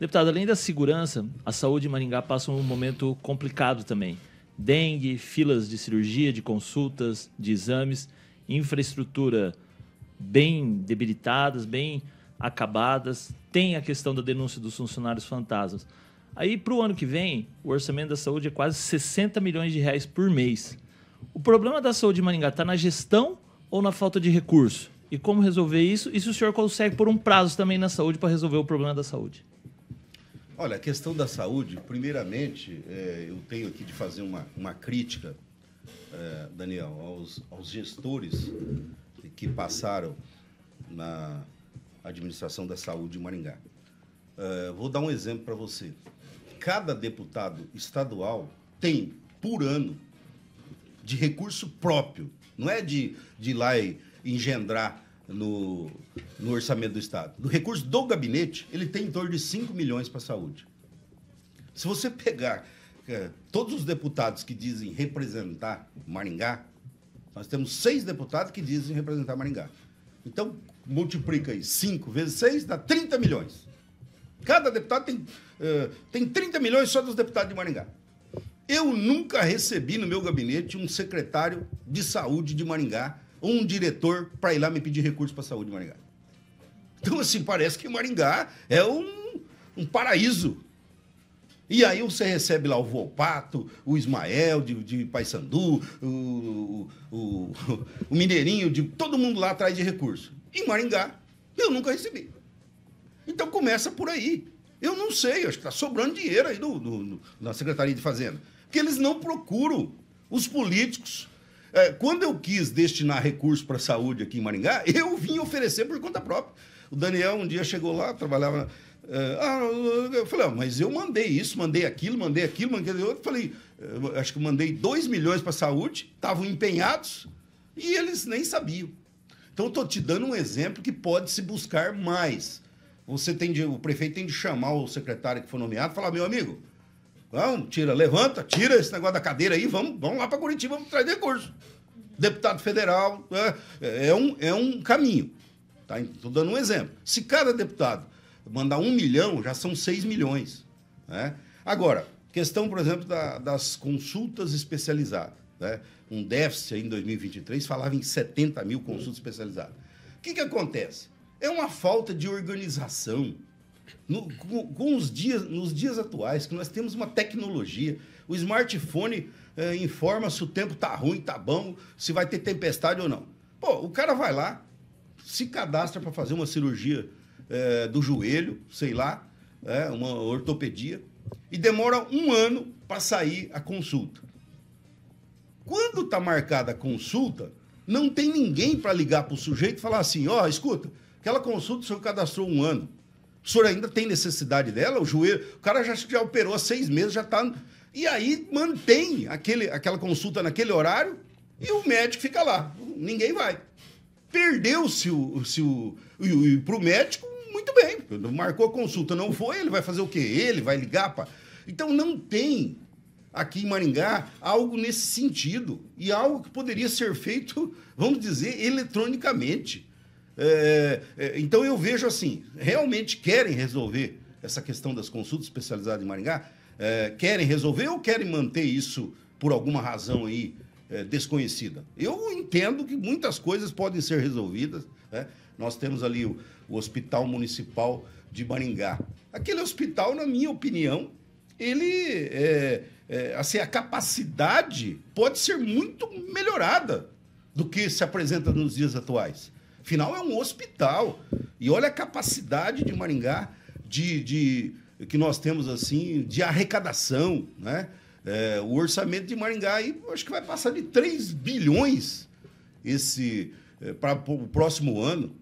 Deputado, além da segurança, a saúde em Maringá passa um momento complicado também. Dengue, filas de cirurgia, de consultas, de exames, infraestrutura bem debilitadas, bem acabadas. Tem a questão da denúncia dos funcionários fantasmas. Aí, para o ano que vem, o orçamento da saúde é quase 60 milhões de reais por mês. O problema da saúde de Maringá está na gestão ou na falta de recurso? E como resolver isso? E se o senhor consegue pôr um prazo também na saúde para resolver o problema da saúde? Olha, a questão da saúde, primeiramente, é, eu tenho aqui de fazer uma, uma crítica, é, Daniel, aos, aos gestores que passaram na administração da saúde de Maringá. É, vou dar um exemplo para você. Cada deputado estadual tem, por ano, de recurso próprio, não é de, de ir lá e engendrar no, no orçamento do Estado. no recurso do gabinete, ele tem em torno de 5 milhões para a saúde. Se você pegar é, todos os deputados que dizem representar Maringá, nós temos seis deputados que dizem representar Maringá. Então, multiplica aí 5 vezes 6, dá 30 milhões. Cada deputado tem, é, tem 30 milhões só dos deputados de Maringá. Eu nunca recebi no meu gabinete um secretário de saúde de Maringá um diretor para ir lá me pedir recurso para saúde de Maringá. Então, assim, parece que Maringá é um, um paraíso. E aí você recebe lá o Volpato, o Ismael de, de Paysandu, o, o, o, o Mineirinho, de, todo mundo lá atrás de recurso. Em Maringá, eu nunca recebi. Então começa por aí. Eu não sei, acho que está sobrando dinheiro aí do, do, do, da Secretaria de Fazenda. Porque eles não procuram os políticos é, quando eu quis destinar recurso para a saúde aqui em Maringá, eu vim oferecer por conta própria. O Daniel um dia chegou lá, trabalhava. É, ah, eu falei, ah, mas eu mandei isso, mandei aquilo, mandei aquilo, mandei aquilo. Eu falei, acho que mandei 2 milhões para a saúde, estavam empenhados e eles nem sabiam. Então, estou te dando um exemplo que pode se buscar mais. Você tem de, o prefeito tem de chamar o secretário que foi nomeado e falar: meu amigo, Vamos, tira, levanta, tira esse negócio da cadeira aí, vamos, vamos lá para Curitiba, vamos trazer curso. Deputado federal né? é, é, um, é um caminho. Tá? Estou dando um exemplo. Se cada deputado mandar um milhão, já são seis milhões. Né? Agora, questão, por exemplo, da, das consultas especializadas. Né? Um déficit em 2023 falava em 70 mil consultas especializadas. O que, que acontece? É uma falta de organização no, com, com, os dias, nos dias atuais, que nós temos uma tecnologia, o smartphone eh, informa se o tempo tá ruim, tá bom, se vai ter tempestade ou não. Pô, o cara vai lá, se cadastra para fazer uma cirurgia eh, do joelho, sei lá, eh, uma ortopedia, e demora um ano para sair a consulta. Quando tá marcada a consulta, não tem ninguém para ligar para o sujeito e falar assim: ó, oh, escuta, aquela consulta o senhor cadastrou um ano. O senhor ainda tem necessidade dela? O joelho. O cara já, já operou há seis meses, já está. E aí mantém aquele, aquela consulta naquele horário e o médico fica lá. Ninguém vai. Perdeu-se o. Se o, e para o médico, muito bem. Marcou a consulta, não foi, ele vai fazer o quê? Ele vai ligar para. Então não tem aqui em Maringá algo nesse sentido. E algo que poderia ser feito, vamos dizer, eletronicamente. É, é, então eu vejo assim, realmente querem resolver essa questão das consultas especializadas em Maringá? É, querem resolver ou querem manter isso por alguma razão aí é, desconhecida? Eu entendo que muitas coisas podem ser resolvidas. Né? Nós temos ali o, o Hospital Municipal de Maringá. Aquele hospital, na minha opinião, ele é, é, assim a capacidade pode ser muito melhorada do que se apresenta nos dias atuais. Afinal, é um hospital. E olha a capacidade de Maringá de, de que nós temos assim de arrecadação, né? É, o orçamento de Maringá aí, acho que vai passar de 3 bilhões esse é, para o próximo ano.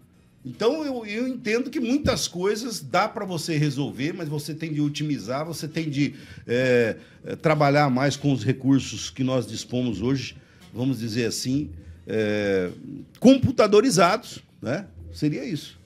Então eu, eu entendo que muitas coisas dá para você resolver, mas você tem de otimizar, você tem de é, é, trabalhar mais com os recursos que nós dispomos hoje, vamos dizer assim, é, computadorizados, né? Seria isso.